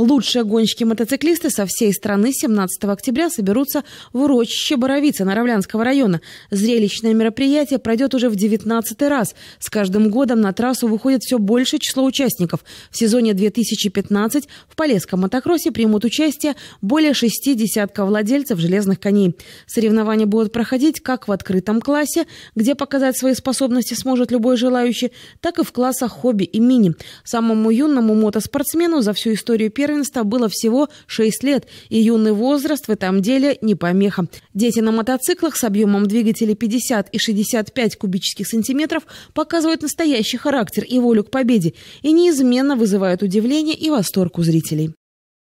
Лучшие гонщики-мотоциклисты со всей страны 17 октября соберутся в урочище Боровица Наравлянского района. Зрелищное мероприятие пройдет уже в 19 раз. С каждым годом на трассу выходит все большее число участников. В сезоне 2015 в Полесском мотокроссе примут участие более шести десятков владельцев железных коней. Соревнования будут проходить как в открытом классе, где показать свои способности сможет любой желающий, так и в классах хобби и мини. Самому юному мотоспортсмену за всю историю первой Эрнста было всего 6 лет, и юный возраст в этом деле не помеха. Дети на мотоциклах с объемом двигателя 50 и 65 кубических сантиметров показывают настоящий характер и волю к победе и неизменно вызывают удивление и восторг у зрителей.